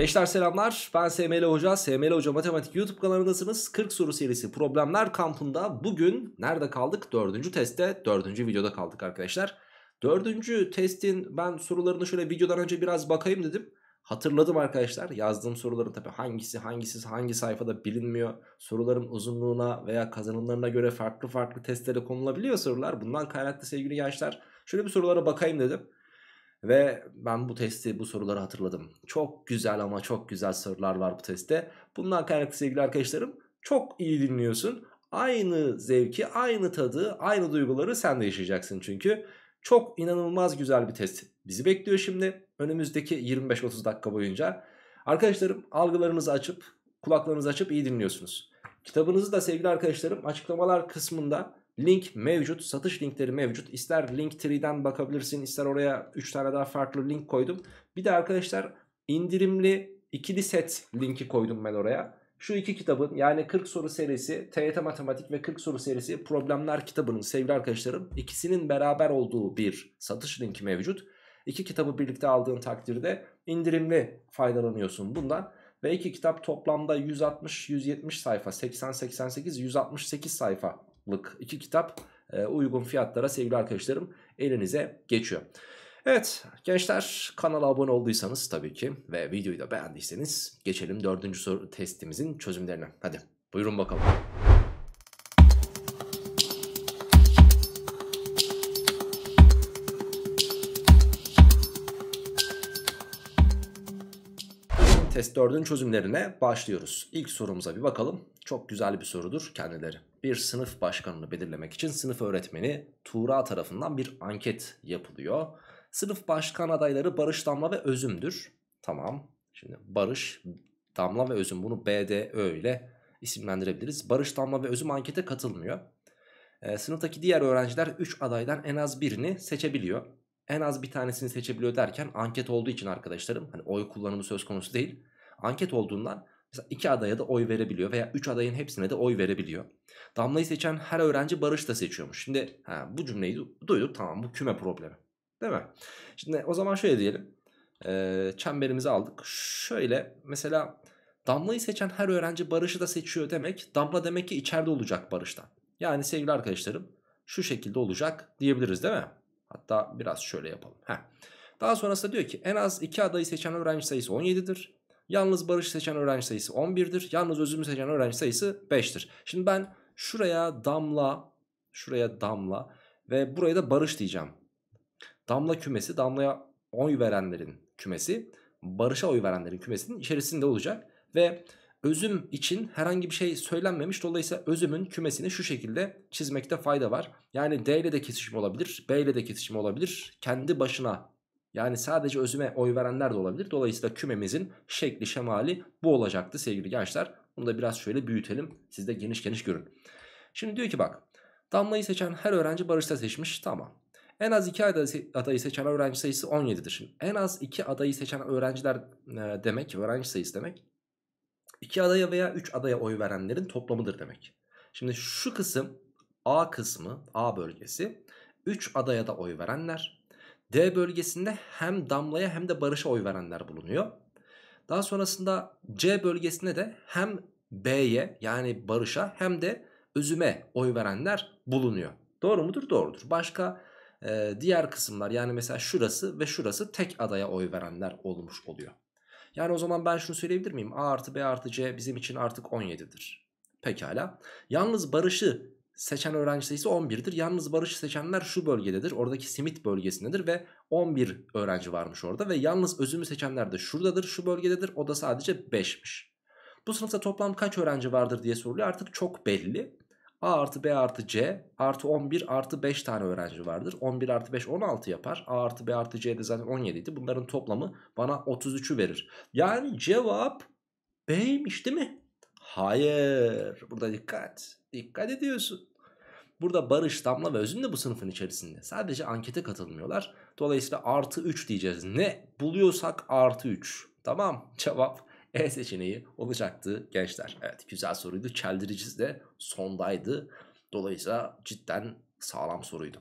Gençler selamlar ben SML Hoca, SML Hoca Matematik YouTube kanalındasınız. 40 soru serisi problemler kampında bugün nerede kaldık? 4. testte, 4. videoda kaldık arkadaşlar. 4. testin ben sorularını şöyle videodan önce biraz bakayım dedim. Hatırladım arkadaşlar yazdığım soruların tabi hangisi hangisi hangi sayfada bilinmiyor. Soruların uzunluğuna veya kazanımlarına göre farklı farklı testlere konulabiliyor sorular. Bundan kaynaklı sevgili gençler şöyle bir sorulara bakayım dedim. Ve ben bu testi bu soruları hatırladım. Çok güzel ama çok güzel sorular var bu testte. Bundan kaynaklı sevgili arkadaşlarım çok iyi dinliyorsun. Aynı zevki, aynı tadı, aynı duyguları sen de yaşayacaksın çünkü. Çok inanılmaz güzel bir test bizi bekliyor şimdi. Önümüzdeki 25-30 dakika boyunca. Arkadaşlarım algılarınızı açıp, kulaklarınızı açıp iyi dinliyorsunuz. Kitabınızı da sevgili arkadaşlarım açıklamalar kısmında Link mevcut, satış linkleri mevcut. İster Linktree'den bakabilirsin, ister oraya 3 tane daha farklı link koydum. Bir de arkadaşlar indirimli ikili set linki koydum ben oraya. Şu iki kitabın yani 40 soru serisi TYT Matematik ve 40 soru serisi Problemler kitabının sevgili arkadaşlarım ikisinin beraber olduğu bir satış linki mevcut. İki kitabı birlikte aldığın takdirde indirimli faydalanıyorsun bundan. Ve iki kitap toplamda 160-170 sayfa 80-88-168 sayfa kitaplık iki kitap e, uygun fiyatlara sevgili arkadaşlarım elinize geçiyor. Evet gençler kanala abone olduysanız tabii ki ve videoyu da beğendiyseniz geçelim dördüncü soru testimizin çözümlerine. Hadi buyurun bakalım. Test 4'ün çözümlerine başlıyoruz. İlk sorumuza bir bakalım. Çok güzel bir sorudur kendileri. Bir sınıf başkanını belirlemek için sınıf öğretmeni Tuğra tarafından bir anket yapılıyor. Sınıf başkan adayları Barış Damla ve Özüm'dür. Tamam. Şimdi Barış, Damla ve Özüm bunu BDÖ ile isimlendirebiliriz. Barış Damla ve Özüm ankete katılmıyor. E, sınıftaki diğer öğrenciler 3 adaydan en az birini seçebiliyor. En az bir tanesini seçebiliyor derken anket olduğu için arkadaşlarım hani oy kullanımı söz konusu değil. Anket olduğundan mesela iki adaya da oy verebiliyor veya üç adayın hepsine de oy verebiliyor. Damla'yı seçen her öğrenci Barış da seçiyormuş. Şimdi ha, bu cümleyi duyduk tamam bu küme problemi. Değil mi? Şimdi o zaman şöyle diyelim. E, çemberimizi aldık. Şöyle mesela Damla'yı seçen her öğrenci Barış'ı da seçiyor demek. Damla demek ki içeride olacak Barış'tan. Yani sevgili arkadaşlarım şu şekilde olacak diyebiliriz değil mi? Hatta biraz şöyle yapalım. Heh. Daha sonrasında diyor ki en az iki adayı seçen öğrenci sayısı 17'dir. Yalnız barış seçen öğrenci sayısı 11'dir. Yalnız özümü seçen öğrenci sayısı 5'tir. Şimdi ben şuraya damla, şuraya damla ve buraya da barış diyeceğim. Damla kümesi, damlaya oy verenlerin kümesi, barışa oy verenlerin kümesinin içerisinde olacak. Ve özüm için herhangi bir şey söylenmemiş. Dolayısıyla özümün kümesini şu şekilde çizmekte fayda var. Yani D ile de kesişim olabilir, B ile de kesişim olabilir. Kendi başına yani sadece özüme oy verenler de olabilir. Dolayısıyla kümemizin şekli şemali bu olacaktı sevgili gençler. Bunu da biraz şöyle büyütelim. Siz de geniş geniş görün. Şimdi diyor ki bak Damla'yı seçen her öğrenci Barış'ta seçmiş. Tamam. En az 2 adayı seçen öğrenci sayısı 17'dir. Şimdi en az 2 adayı seçen öğrenciler e, demek, öğrenci sayısı demek. 2 adaya veya 3 adaya oy verenlerin toplamıdır demek. Şimdi şu kısım A kısmı, A bölgesi 3 adaya da oy verenler D bölgesinde hem Damla'ya hem de Barış'a oy verenler bulunuyor. Daha sonrasında C bölgesinde de hem B'ye yani Barış'a hem de Özüm'e oy verenler bulunuyor. Doğru mudur? Doğrudur. Başka e, diğer kısımlar yani mesela şurası ve şurası tek adaya oy verenler olmuş oluyor. Yani o zaman ben şunu söyleyebilir miyim? A artı B artı C bizim için artık 17'dir. Pekala. Yalnız Barış'ı seçen öğrenci sayısı 11'dir. Yalnız barış seçenler şu bölgededir. Oradaki simit bölgesindedir ve 11 öğrenci varmış orada. Ve yalnız özümü seçenler de şuradadır, şu bölgededir. O da sadece 5'miş. Bu sınıfta toplam kaç öğrenci vardır diye soruluyor. Artık çok belli. A artı B artı C artı 11 artı 5 tane öğrenci vardır. 11 artı 5 16 yapar. A artı B artı C de zaten 17 idi. Bunların toplamı bana 33'ü verir. Yani cevap B'ymiş değil mi? Hayır. Burada dikkat. Dikkat ediyorsun. Burada Barış, Damla ve Özün de bu sınıfın içerisinde. Sadece ankete katılmıyorlar. Dolayısıyla artı 3 diyeceğiz. Ne buluyorsak artı 3. Tamam cevap E seçeneği olacaktı gençler. Evet güzel soruydu. Çeldirici de sondaydı. Dolayısıyla cidden sağlam soruydu.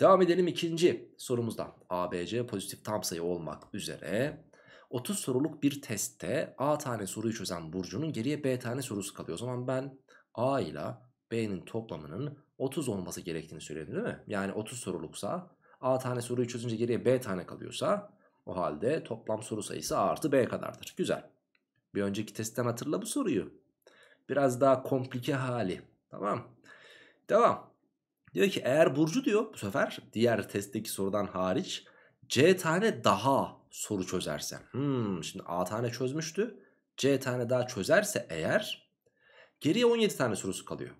Devam edelim ikinci sorumuzdan. ABC pozitif tam sayı olmak üzere 30 soruluk bir testte A tane soruyu çözen Burcu'nun geriye B tane sorusu kalıyor. O zaman ben A ile B'nin toplamının 30 olması gerektiğini söyledi değil mi? Yani 30 soruluksa A tane soruyu çözünce geriye B tane kalıyorsa o halde toplam soru sayısı A artı B kadardır. Güzel. Bir önceki testten hatırla bu soruyu. Biraz daha komplike hali. Tamam. Devam. Diyor ki eğer Burcu diyor bu sefer diğer testteki sorudan hariç C tane daha soru çözerse. Hmm, şimdi A tane çözmüştü. C tane daha çözerse eğer Geriye 17 tane sorusu kalıyor.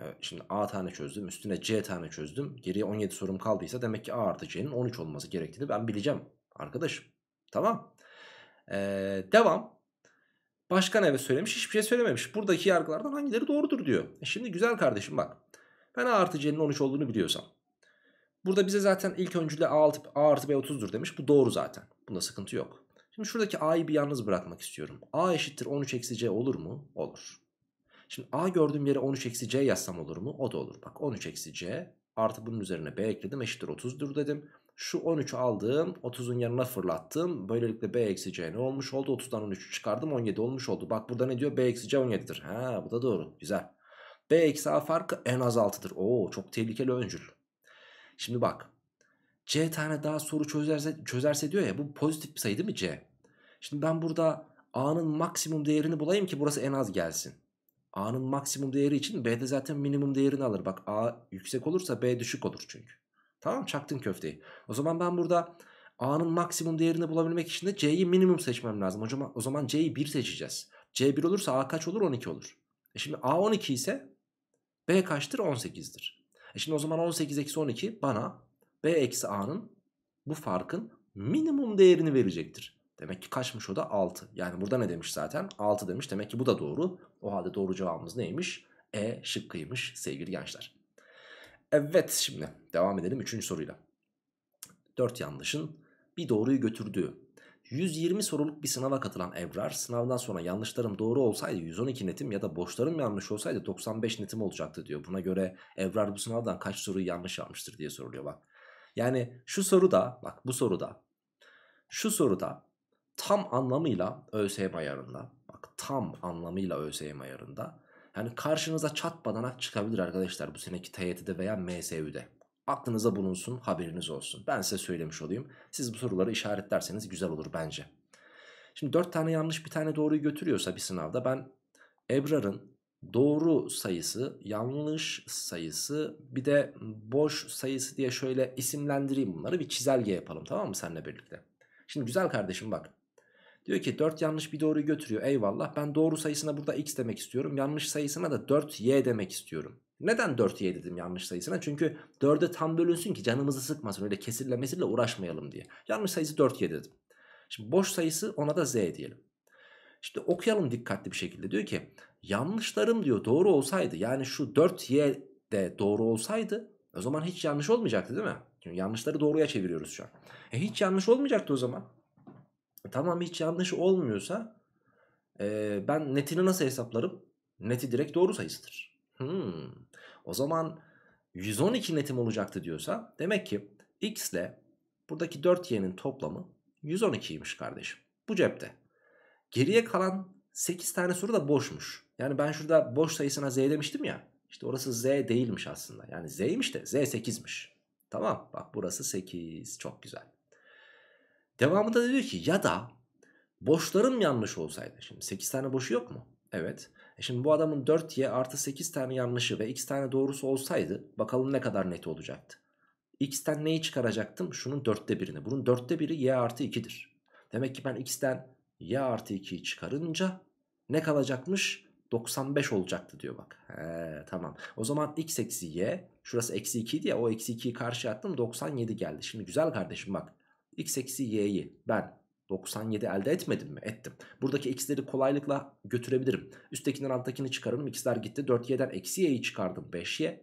Evet, şimdi A tane çözdüm üstüne C tane çözdüm. Geriye 17 sorum kaldıysa demek ki A artı C'nin 13 olması gerektiğini ben bileceğim arkadaşım. Tamam. Ee, devam. Başkan ne söylemiş hiçbir şey söylememiş. Buradaki yargılardan hangileri doğrudur diyor. E şimdi güzel kardeşim bak. Ben A artı C'nin 13 olduğunu biliyorsam. Burada bize zaten ilk öncülü A, A artı B 30'dur demiş. Bu doğru zaten. Bunda sıkıntı yok. Şimdi şuradaki A'yı bir yalnız bırakmak istiyorum. A eşittir 13 eksi C olur mu? Olur. Şimdi A gördüğüm yere 13 eksi C yazsam olur mu? O da olur. Bak 13 eksi C artı bunun üzerine B ekledim eşittir 30'dur dedim. Şu 13'ü aldım 30'un yanına fırlattım. Böylelikle B eksi C ne olmuş oldu? 30'dan 13'ü çıkardım 17 olmuş oldu. Bak burada ne diyor? B eksi C 17'dir. Ha bu da doğru. Güzel. B eksi A farkı en az 6'dır. Oo çok tehlikeli öncül. Şimdi bak. C tane daha soru çözerse, çözerse diyor ya bu pozitif bir sayı değil mi C? Şimdi ben burada A'nın maksimum değerini bulayım ki burası en az gelsin. A'nın maksimum değeri için B de zaten minimum değerini alır. Bak A yüksek olursa B düşük olur çünkü. Tamam çaktın köfteyi. O zaman ben burada A'nın maksimum değerini bulabilmek için de C'yi minimum seçmem lazım. Hocam, o zaman C'yi 1 seçeceğiz. C1 olursa A kaç olur? 12 olur. E şimdi A 12 ise B kaçtır? 18'dir. E şimdi o zaman 18 eksi 12 bana B eksi A'nın bu farkın minimum değerini verecektir. Demek ki kaçmış o da 6. Yani burada ne demiş zaten? 6 demiş. Demek ki bu da doğru. O halde doğru cevabımız neymiş? E şıkkıymış sevgili gençler. Evet şimdi devam edelim 3. soruyla. 4 yanlışın bir doğruyu götürdüğü 120 soruluk bir sınava katılan Evrar sınavdan sonra yanlışlarım doğru olsaydı 112 netim ya da boşlarım yanlış olsaydı 95 netim olacaktı diyor. Buna göre Evrar bu sınavdan kaç soruyu yanlış almıştır diye soruluyor bak. Yani şu soruda bak bu soruda şu soruda tam anlamıyla ÖSYM ayarında bak tam anlamıyla ÖSYM ayarında yani karşınıza çatmadan çıkabilir arkadaşlar bu seneki TYT'de veya MSÜ'de. Aklınıza bulunsun haberiniz olsun. Ben size söylemiş olayım. Siz bu soruları işaretlerseniz güzel olur bence. Şimdi 4 tane yanlış bir tane doğruyu götürüyorsa bir sınavda ben Ebrar'ın doğru sayısı, yanlış sayısı bir de boş sayısı diye şöyle isimlendireyim bunları bir çizelge yapalım tamam mı seninle birlikte. Şimdi güzel kardeşim bak Diyor ki 4 yanlış bir doğruyu götürüyor eyvallah. Ben doğru sayısına burada x demek istiyorum. Yanlış sayısına da 4y demek istiyorum. Neden 4y dedim yanlış sayısına? Çünkü 4'e tam bölünsün ki canımızı sıkmasın. Öyle kesirlemesiyle uğraşmayalım diye. Yanlış sayısı 4y dedim. Şimdi boş sayısı ona da z diyelim. İşte okuyalım dikkatli bir şekilde. Diyor ki yanlışlarım diyor doğru olsaydı yani şu 4y de doğru olsaydı o zaman hiç yanlış olmayacaktı değil mi? Çünkü yanlışları doğruya çeviriyoruz şu an. E hiç yanlış olmayacaktı o zaman tamam hiç yanlış olmuyorsa e, ben netini nasıl hesaplarım? Neti direkt doğru sayısıdır. Hmm. O zaman 112 netim olacaktı diyorsa demek ki x ile buradaki 4y'nin toplamı 112'ymiş kardeşim. Bu cepte. Geriye kalan 8 tane soru da boşmuş. Yani ben şurada boş sayısına z demiştim ya. İşte orası z değilmiş aslında. Yani z'ymiş de z 8'miş. Tamam bak burası 8 çok güzel. Devamında da diyor ki ya da boşlarım yanlış olsaydı. Şimdi 8 tane boşu yok mu? Evet. E şimdi bu adamın 4y artı 8 tane yanlışı ve x tane doğrusu olsaydı bakalım ne kadar net olacaktı. x'ten neyi çıkaracaktım? Şunun dörtte birini. Bunun dörtte biri y artı 2'dir. Demek ki ben x'ten y artı 2'yi çıkarınca ne kalacakmış? 95 olacaktı diyor bak. He, tamam. O zaman x eksi y. Şurası eksi 2 diye o eksi 2'yi karşıya attım. 97 geldi. Şimdi güzel kardeşim bak x eksi y'yi ben 97 elde etmedim mi? Ettim. Buradaki x'leri kolaylıkla götürebilirim. Üsttekinden alttakini çıkarırım. X'ler gitti. 4y'den eksi y'yi çıkardım. 5y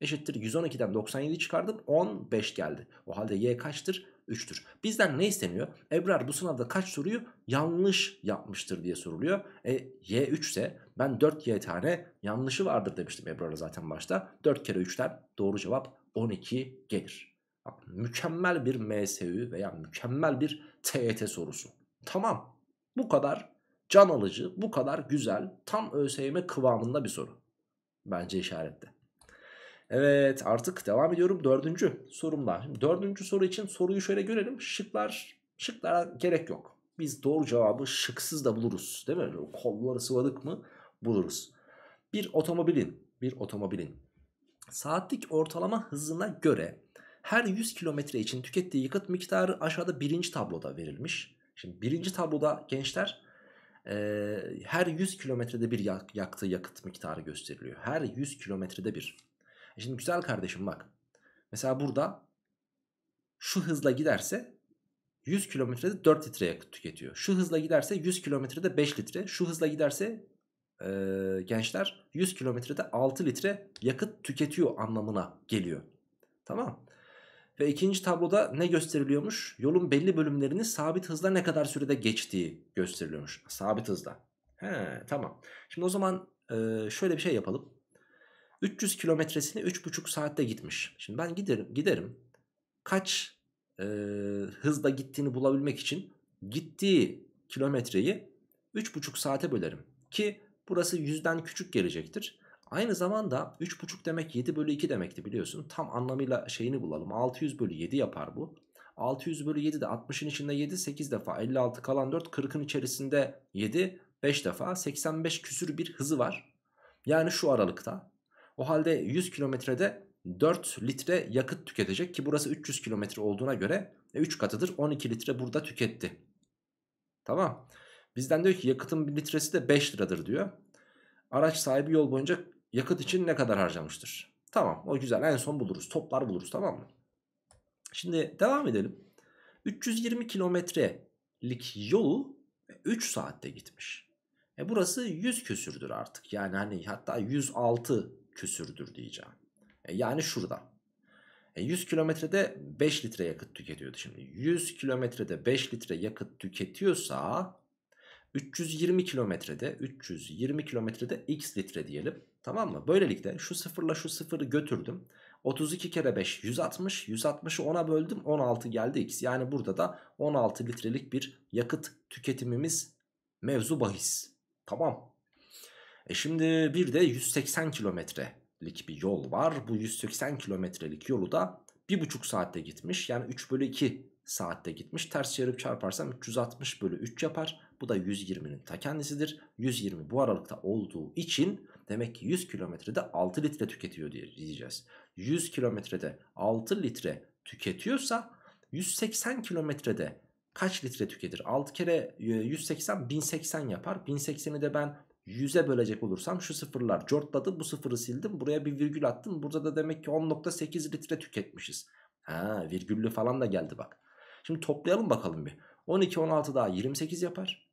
eşittir 112'den 97 çıkardım 15 geldi. O halde y kaçtır? 3'tür. Bizden ne isteniyor? Ebrar bu sınavda kaç soruyu yanlış yapmıştır diye soruluyor. E, y 3 ise ben 4y tane yanlışı vardır demiştim Ebrar'a zaten başta. 4 kere 3'ten doğru cevap 12 gelir. Bak, mükemmel bir MSÜ veya mükemmel bir TET sorusu. Tamam bu kadar can alıcı, bu kadar güzel, tam ÖSYM kıvamında bir soru. Bence işaretle. Evet artık devam ediyorum dördüncü sorumla. Şimdi dördüncü soru için soruyu şöyle görelim. Şıklar, şıklara gerek yok. Biz doğru cevabı şıksız da buluruz değil mi? O kolları sıvadık mı buluruz. Bir otomobilin, bir otomobilin saatlik ortalama hızına göre her 100 kilometre için tükettiği yakıt miktarı aşağıda birinci tabloda verilmiş. Şimdi birinci tabloda gençler e, her 100 kilometrede bir yak, yaktığı yakıt miktarı gösteriliyor. Her 100 kilometrede bir. E şimdi güzel kardeşim bak. Mesela burada şu hızla giderse 100 kilometrede 4 litre yakıt tüketiyor. Şu hızla giderse 100 kilometrede 5 litre. Şu hızla giderse e, gençler 100 kilometrede 6 litre yakıt tüketiyor anlamına geliyor. Tamam ve ikinci tabloda ne gösteriliyormuş? Yolun belli bölümlerini sabit hızla ne kadar sürede geçtiği gösteriliyormuş. Sabit hızla. He tamam. Şimdi o zaman e, şöyle bir şey yapalım. 300 kilometresini 3,5 saatte gitmiş. Şimdi ben giderim, giderim. Kaç e, hızda gittiğini bulabilmek için gittiği kilometreyi 3,5 saate bölerim. Ki burası yüzden küçük gelecektir. Aynı zamanda 3,5 demek 7 bölü 2 demekti biliyorsun. Tam anlamıyla şeyini bulalım. 600 bölü 7 yapar bu. 600 bölü 7 de 60'ın içinde 7 8 defa 56 kalan 4 40'ın içerisinde 7 5 defa 85 küsür bir hızı var. Yani şu aralıkta. O halde 100 kilometrede 4 litre yakıt tüketecek ki burası 300 kilometre olduğuna göre 3 e, katıdır 12 litre burada tüketti. Tamam. Bizden diyor ki yakıtın bir litresi de 5 liradır diyor. Araç sahibi yol boyunca Yakıt için ne kadar harcamıştır? Tamam o güzel en son buluruz. Toplar buluruz tamam mı? Şimdi devam edelim. 320 kilometrelik yolu 3 saatte gitmiş. E burası 100 küsürdür artık. Yani hani hatta 106 küsürdür diyeceğim. E yani şurada. E 100 kilometrede 5 litre yakıt tüketiyordu şimdi. 100 kilometrede 5 litre yakıt tüketiyorsa 320 kilometrede 320 kilometrede x litre diyelim. Tamam mı? Böylelikle şu sıfırla şu sıfırı götürdüm. 32 kere 5 160. 160'ı 10'a böldüm 16 geldi x. Yani burada da 16 litrelik bir yakıt tüketimimiz mevzu bahis. Tamam. E şimdi bir de 180 kilometrelik bir yol var. Bu 180 kilometrelik yolu da 1,5 saatte gitmiş. Yani 3 bölü 2 saatte gitmiş. Ters çevirip çarparsam 360 bölü 3 yapar. Bu da 120'nin ta kendisidir. 120 bu aralıkta olduğu için Demek ki 100 kilometrede 6 litre tüketiyor diye diyeceğiz. 100 kilometrede 6 litre tüketiyorsa 180 kilometrede kaç litre tüketir? 6 kere 180 e, 1080 yapar. 1080'i de ben 100'e bölecek olursam şu sıfırlar cortladı bu sıfırı sildim buraya bir virgül attım. Burada da demek ki 10.8 litre tüketmişiz. Ha virgüllü falan da geldi bak. Şimdi toplayalım bakalım bir. 12 16 daha 28 yapar.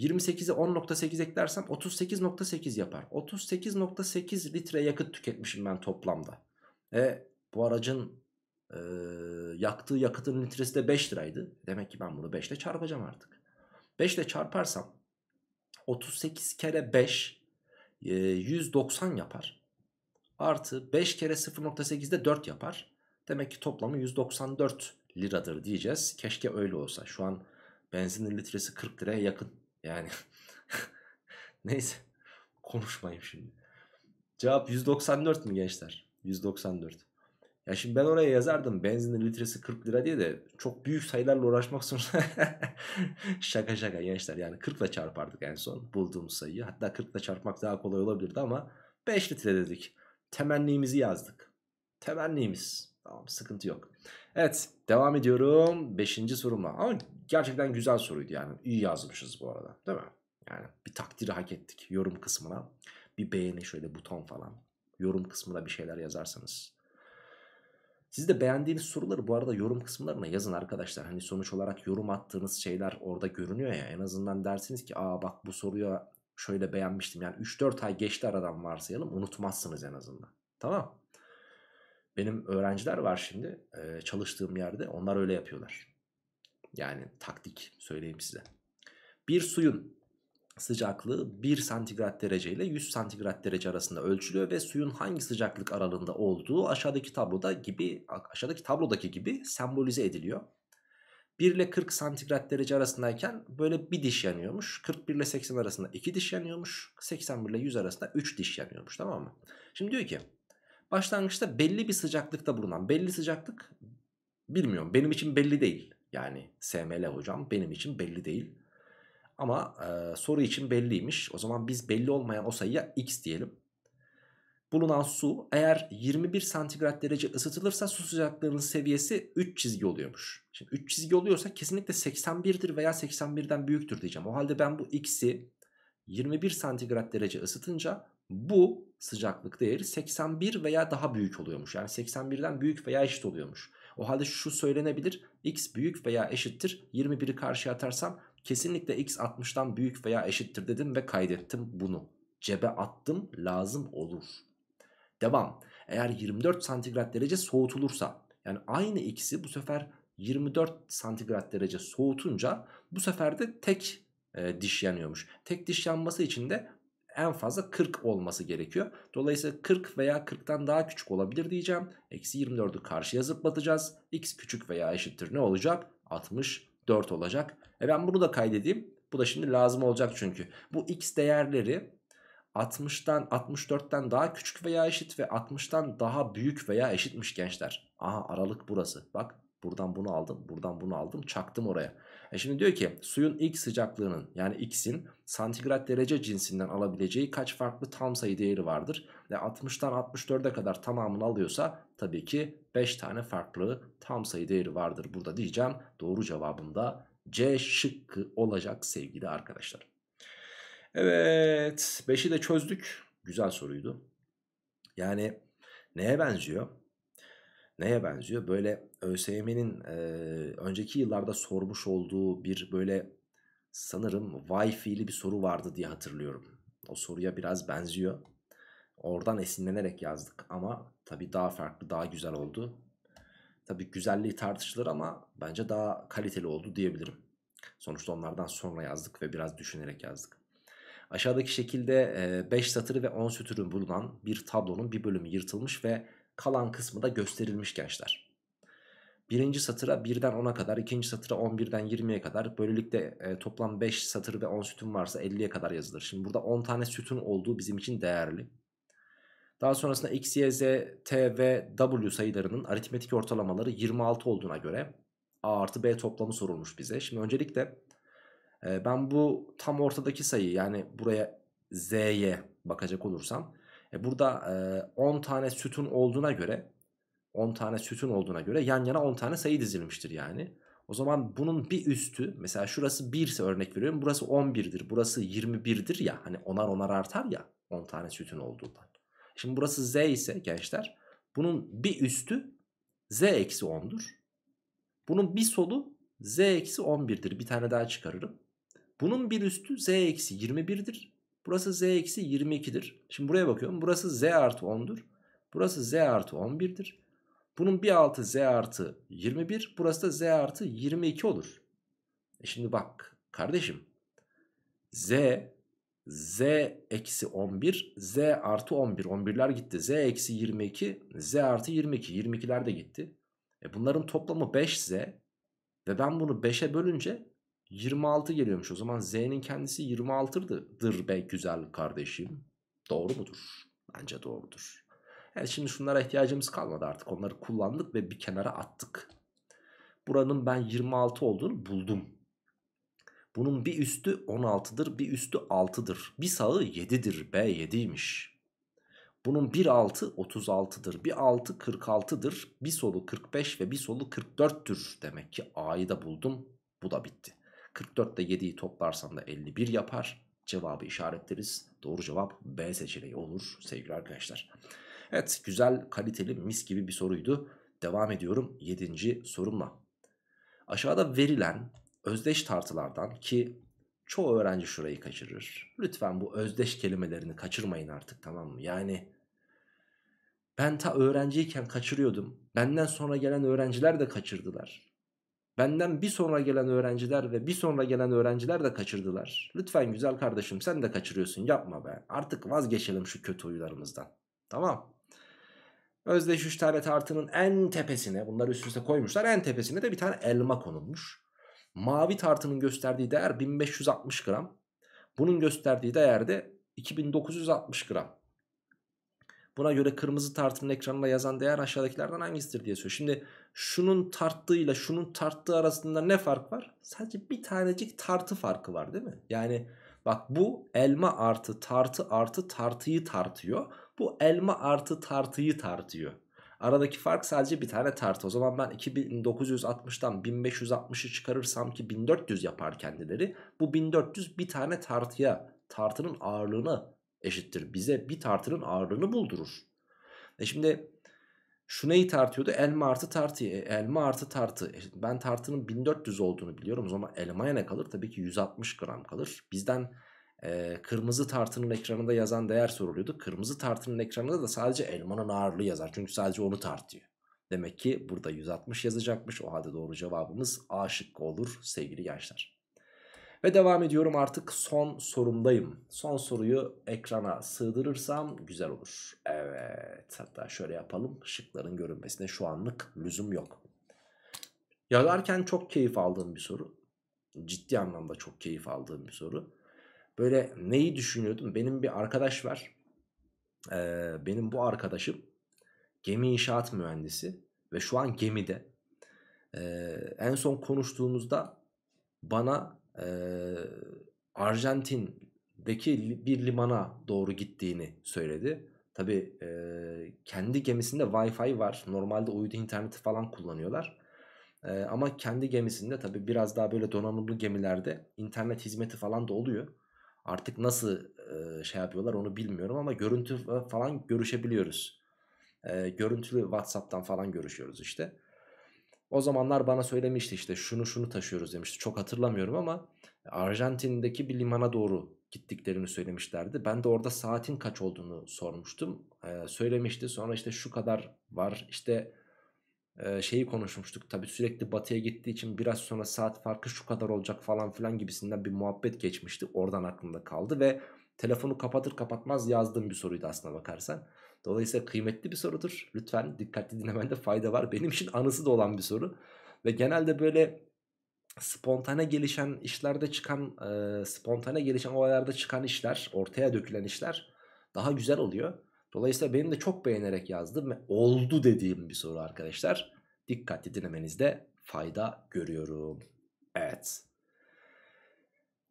28'e 10.8 eklersem 38.8 yapar. 38.8 litre yakıt tüketmişim ben toplamda. E bu aracın e, yaktığı yakıtın litresi de 5 liraydı. Demek ki ben bunu 5 ile çarpacağım artık. 5 ile çarparsam 38 kere 5 e, 190 yapar. Artı 5 kere 0.8 de 4 yapar. Demek ki toplamı 194 liradır diyeceğiz. Keşke öyle olsa. Şu an benzinin litresi 40 liraya yakın. Yani neyse konuşmayayım şimdi. Cevap 194 mi gençler? 194. Ya şimdi ben oraya yazardım benzinin litresi 40 lira diye de çok büyük sayılarla uğraşmak zorunda. şaka şaka gençler yani 40 ile çarpardık en son bulduğum sayıyı. Hatta 40 ile çarpmak daha kolay olabilirdi ama 5 litre dedik. Temennimizi yazdık. Temennimiz. Tamam sıkıntı yok. Evet devam ediyorum 5. sorumla. Ama gerçekten güzel soruydu yani. iyi yazmışız bu arada değil mi? Yani bir takdiri hak ettik yorum kısmına. Bir beğeni şöyle buton falan. Yorum kısmına bir şeyler yazarsanız. Siz de beğendiğiniz soruları bu arada yorum kısımlarına yazın arkadaşlar. Hani sonuç olarak yorum attığınız şeyler orada görünüyor ya. En azından dersiniz ki aa bak bu soruya şöyle beğenmiştim. Yani 3-4 ay geçti aradan varsayalım unutmazsınız en azından. Tamam. Benim öğrenciler var şimdi çalıştığım yerde onlar öyle yapıyorlar. Yani taktik söyleyeyim size. Bir suyun sıcaklığı 1 santigrat derece ile 100 santigrat derece arasında ölçülüyor ve suyun hangi sıcaklık aralığında olduğu aşağıdaki tabloda gibi aşağıdaki tablodaki gibi sembolize ediliyor. 1 ile 40 santigrat derece arasındayken böyle bir diş yanıyormuş. 41 ile 80 arasında 2 diş yanıyormuş. 81 ile 100 arasında 3 diş yanıyormuş tamam mı? Şimdi diyor ki Başlangıçta belli bir sıcaklıkta bulunan belli sıcaklık bilmiyorum benim için belli değil. Yani SML hocam benim için belli değil. Ama e, soru için belliymiş. O zaman biz belli olmayan o sayıya x diyelim. Bulunan su eğer 21 santigrat derece ısıtılırsa su sıcaklığının seviyesi 3 çizgi oluyormuş. Şimdi 3 çizgi oluyorsa kesinlikle 81'dir veya 81'den büyüktür diyeceğim. O halde ben bu x'i 21 santigrat derece ısıtınca bu sıcaklık değeri 81 veya daha büyük oluyormuş. Yani 81'den büyük veya eşit oluyormuş. O halde şu söylenebilir. X büyük veya eşittir. 21'i karşıya atarsam kesinlikle X 60'dan büyük veya eşittir dedim ve kaydettim bunu. Cebe attım lazım olur. Devam. Eğer 24 santigrat derece soğutulursa yani aynı X'i bu sefer 24 santigrat derece soğutunca bu sefer de tek e, diş yanıyormuş. Tek diş yanması için de en fazla 40 olması gerekiyor. Dolayısıyla 40 veya 40'tan daha küçük olabilir diyeceğim. Eksi 24'ü karşıya zıplatacağız. X küçük veya eşittir ne olacak? 64 olacak. E ben bunu da kaydedeyim. Bu da şimdi lazım olacak çünkü. Bu x değerleri 60'tan 64'ten daha küçük veya eşit ve 60'tan daha büyük veya eşitmiş gençler. Aha aralık burası. Bak buradan bunu aldım, buradan bunu aldım, çaktım oraya. E şimdi diyor ki suyun ilk sıcaklığının yani x'in santigrat derece cinsinden alabileceği kaç farklı tam sayı değeri vardır? Ve 60'tan 64'e kadar tamamını alıyorsa tabii ki 5 tane farklı tam sayı değeri vardır burada diyeceğim. Doğru cevabım da C şıkkı olacak sevgili arkadaşlar. Evet 5'i de çözdük. Güzel soruydu. Yani neye benziyor? Neye benziyor? Böyle ÖSYM'nin e, önceki yıllarda sormuş olduğu bir böyle sanırım Wi-Fi'li bir soru vardı diye hatırlıyorum. O soruya biraz benziyor. Oradan esinlenerek yazdık ama tabii daha farklı, daha güzel oldu. Tabii güzelliği tartışılır ama bence daha kaliteli oldu diyebilirim. Sonuçta onlardan sonra yazdık ve biraz düşünerek yazdık. Aşağıdaki şekilde 5 satırı ve 10 sütürün bulunan bir tablonun bir bölümü yırtılmış ve Kalan kısmı da gösterilmiş gençler. Birinci satıra 1'den 10'a kadar, ikinci satıra 11'den 20'ye kadar. Böylelikle e, toplam 5 satır ve 10 sütun varsa 50'ye kadar yazılır. Şimdi burada 10 tane sütun olduğu bizim için değerli. Daha sonrasında x, y, z, t ve w sayılarının aritmetik ortalamaları 26 olduğuna göre a artı b toplamı sorulmuş bize. Şimdi öncelikle e, ben bu tam ortadaki sayı yani buraya z'ye bakacak olursam e burada 10 e, tane sütun olduğuna göre 10 tane sütun olduğuna göre yan yana 10 tane sayı dizilmiştir yani. O zaman bunun bir üstü mesela şurası 1 ise örnek veriyorum burası 11'dir burası 21'dir ya hani onar onar artar ya 10 tane sütun olduğundan. Şimdi burası z ise gençler bunun bir üstü z eksi 10'dur. Bunun bir solu z eksi 11'dir bir tane daha çıkarırım. Bunun bir üstü z eksi 21'dir. Burası z eksi 22'dir. Şimdi buraya bakıyorum. Burası z artı 10'dur. Burası z artı 11'dir. Bunun bir altı z artı 21. Burası da z artı 22 olur. E şimdi bak kardeşim. Z z eksi 11 z artı 11 11'ler gitti z eksi 22 z artı 22 22'ler de gitti e bunların toplamı 5z ve ben bunu 5'e bölünce 26 geliyormuş o zaman Z'nin kendisi 26'dır be güzel kardeşim. Doğru mudur? Bence doğrudur. Yani şimdi şunlara ihtiyacımız kalmadı artık. Onları kullandık ve bir kenara attık. Buranın ben 26 olduğunu buldum. Bunun bir üstü 16'dır, bir üstü 6'dır. Bir sağı 7'dir. B 7'ymiş. Bunun bir altı 36'dır. Bir altı 46'dır. Bir solu 45 ve bir solu 44'tür. Demek ki A'yı da buldum. Bu da bitti. 44 ile 7'yi toplarsam da 51 yapar. Cevabı işaretleriz. Doğru cevap B seçeneği olur sevgili arkadaşlar. Evet güzel kaliteli mis gibi bir soruydu. Devam ediyorum 7. sorumla. Aşağıda verilen özdeş tartılardan ki çoğu öğrenci şurayı kaçırır. Lütfen bu özdeş kelimelerini kaçırmayın artık tamam mı? Yani ben ta öğrenciyken kaçırıyordum. Benden sonra gelen öğrenciler de kaçırdılar. Benden bir sonra gelen öğrenciler ve bir sonra gelen öğrenciler de kaçırdılar. Lütfen güzel kardeşim sen de kaçırıyorsun yapma be. Artık vazgeçelim şu kötü huylarımızdan. Tamam. Özdeş 3 tane tartının en tepesine bunları üst üste koymuşlar. En tepesine de bir tane elma konulmuş. Mavi tartının gösterdiği değer 1560 gram. Bunun gösterdiği değer de 2960 gram. Buna göre kırmızı tartının ekranına yazan değer aşağıdakilerden hangisidir diye soruyor. Şimdi şunun tarttığıyla şunun tarttığı arasında ne fark var? Sadece bir tanecik tartı farkı var değil mi? Yani bak bu elma artı tartı artı tartıyı tartıyor. Bu elma artı tartıyı tartıyor. Aradaki fark sadece bir tane tartı. O zaman ben 2960'dan 1560'ı çıkarırsam ki 1400 yapar kendileri. Bu 1400 bir tane tartıya, tartının ağırlığını eşittir. Bize bir tartının ağırlığını buldurur. E şimdi şu neyi tartıyordu? Elma artı tartı. E, elma artı tartı. E ben tartının 1400 olduğunu biliyorum. Ama elmaya ne kalır? Tabii ki 160 gram kalır. Bizden e, kırmızı tartının ekranında yazan değer soruluyordu. Kırmızı tartının ekranında da sadece elmanın ağırlığı yazar. Çünkü sadece onu tartıyor. Demek ki burada 160 yazacakmış. O halde doğru cevabımız A şıkkı olur sevgili gençler. Ve devam ediyorum artık son sorumdayım. Son soruyu ekrana sığdırırsam güzel olur. Evet hatta şöyle yapalım. Şıkların görünmesine şu anlık lüzum yok. Yazarken çok keyif aldığım bir soru. Ciddi anlamda çok keyif aldığım bir soru. Böyle neyi düşünüyordum? Benim bir arkadaş var. Ee, benim bu arkadaşım gemi inşaat mühendisi ve şu an gemide. Ee, en son konuştuğumuzda bana e, Arjantin'deki bir limana doğru gittiğini söyledi. Tabi e, kendi gemisinde Wi-Fi var. Normalde uydu interneti falan kullanıyorlar. E, ama kendi gemisinde tabi biraz daha böyle donanımlı gemilerde internet hizmeti falan da oluyor. Artık nasıl e, şey yapıyorlar onu bilmiyorum ama görüntü falan görüşebiliyoruz. E, görüntülü WhatsApp'tan falan görüşüyoruz işte. O zamanlar bana söylemişti işte şunu şunu taşıyoruz demişti. Çok hatırlamıyorum ama Arjantin'deki bir limana doğru gittiklerini söylemişlerdi. Ben de orada saatin kaç olduğunu sormuştum. Ee, söylemişti. Sonra işte şu kadar var. işte e, şeyi konuşmuştuk. Tabii sürekli batıya gittiği için biraz sonra saat farkı şu kadar olacak falan filan gibisinden bir muhabbet geçmişti. Oradan aklımda kaldı ve telefonu kapatır kapatmaz yazdığım bir soruydu aslına bakarsan. Dolayısıyla kıymetli bir sorudur. Lütfen dikkatli dinlemende fayda var. Benim için anısı da olan bir soru. Ve genelde böyle spontane gelişen işlerde çıkan, e, spontane gelişen olaylarda çıkan işler, ortaya dökülen işler daha güzel oluyor. Dolayısıyla benim de çok beğenerek yazdım ve oldu dediğim bir soru arkadaşlar. Dikkatli dinlemenizde fayda görüyorum. Evet.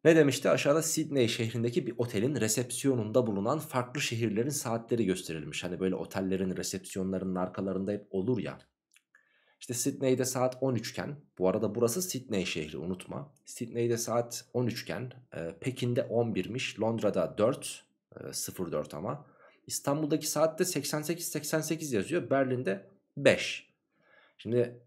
Ne demişti? Aşağıda Sydney şehrindeki bir otelin resepsiyonunda bulunan farklı şehirlerin saatleri gösterilmiş. Hani böyle otellerin resepsiyonlarının arkalarında hep olur ya. İşte Sydney'de saat 13 iken, bu arada burası Sydney şehri unutma. Sydney'de saat 13 iken, e, Pekin'de 11'miş, Londra'da 4, e, 04 ama. İstanbul'daki saatte 88-88 yazıyor, Berlin'de 5. Şimdi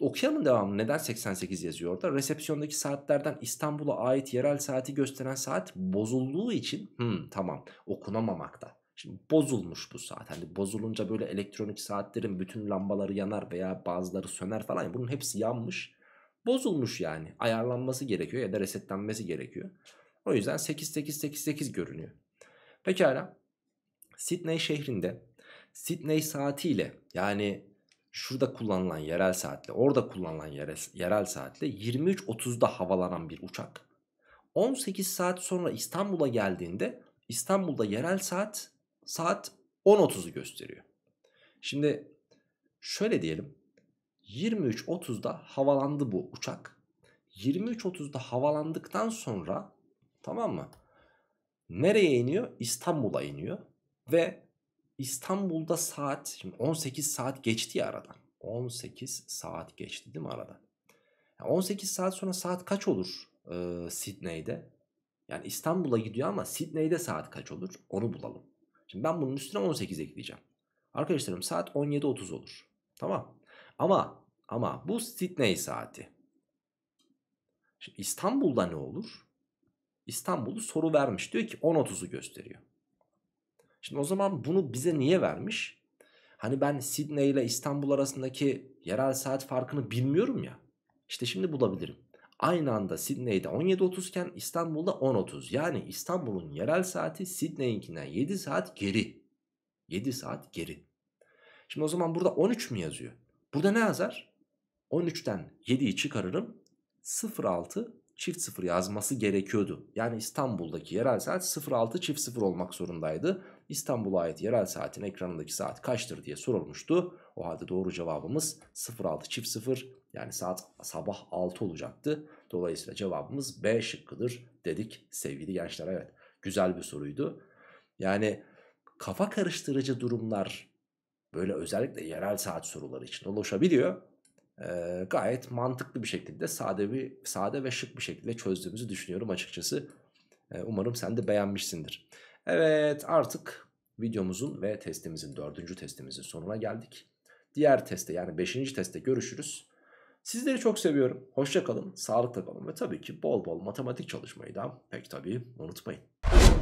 Okuyalım devamını neden 88 yazıyor orada? Resepsiyondaki saatlerden İstanbul'a ait yerel saati gösteren saat bozulduğu için hmm, tamam okunamamakta. Şimdi bozulmuş bu saat. Hani bozulunca böyle elektronik saatlerin bütün lambaları yanar veya bazıları söner falan. Bunun hepsi yanmış. Bozulmuş yani. Ayarlanması gerekiyor ya da resetlenmesi gerekiyor. O yüzden 8888 görünüyor. Pekala. Sydney şehrinde Sydney saatiyle yani şurada kullanılan yerel saatle orada kullanılan yere, yerel saatle 23.30'da havalanan bir uçak 18 saat sonra İstanbul'a geldiğinde İstanbul'da yerel saat saat 10.30'u gösteriyor. Şimdi şöyle diyelim 23.30'da havalandı bu uçak. 23.30'da havalandıktan sonra tamam mı? Nereye iniyor? İstanbul'a iniyor ve İstanbul'da saat şimdi 18 saat geçti ya aradan. 18 saat geçti değil mi aradan? Yani 18 saat sonra saat kaç olur e, Sydney'de? Yani İstanbul'a gidiyor ama Sydney'de saat kaç olur? Onu bulalım. Şimdi ben bunun üstüne 18 ekleyeceğim. Arkadaşlarım saat 17.30 olur. Tamam. Ama ama bu Sydney saati. Şimdi İstanbul'da ne olur? İstanbul'u soru vermiş. Diyor ki 10.30'u gösteriyor. Şimdi o zaman bunu bize niye vermiş? Hani ben Sidney ile İstanbul arasındaki yerel saat farkını bilmiyorum ya. İşte şimdi bulabilirim. Aynı anda Sidney'de 17.30 iken İstanbul'da 10.30. Yani İstanbul'un yerel saati Sidneyinkinden 7 saat geri. 7 saat geri. Şimdi o zaman burada 13 mü yazıyor? Burada ne yazar? 13'ten 7'yi çıkarırım. 06 çift 0 yazması gerekiyordu. Yani İstanbul'daki yerel saat 06 çift 0 olmak zorundaydı. İstanbul'a ait yerel saatin ekranındaki saat kaçtır diye sorulmuştu. O halde doğru cevabımız 06 çift 0 yani saat sabah 6 olacaktı. Dolayısıyla cevabımız B şıkkıdır dedik sevgili gençler. Evet güzel bir soruydu. Yani kafa karıştırıcı durumlar böyle özellikle yerel saat soruları için oluşabiliyor. Ee, gayet mantıklı bir şekilde sade, bir, sade ve şık bir şekilde çözdüğümüzü düşünüyorum açıkçası. Ee, umarım sen de beğenmişsindir. Evet artık videomuzun ve testimizin dördüncü testimizin sonuna geldik. Diğer teste yani beşinci teste görüşürüz. Sizleri çok seviyorum. Hoşçakalın, kalın, sağlıkla kalın ve tabii ki bol bol matematik çalışmayı da pek tabii unutmayın.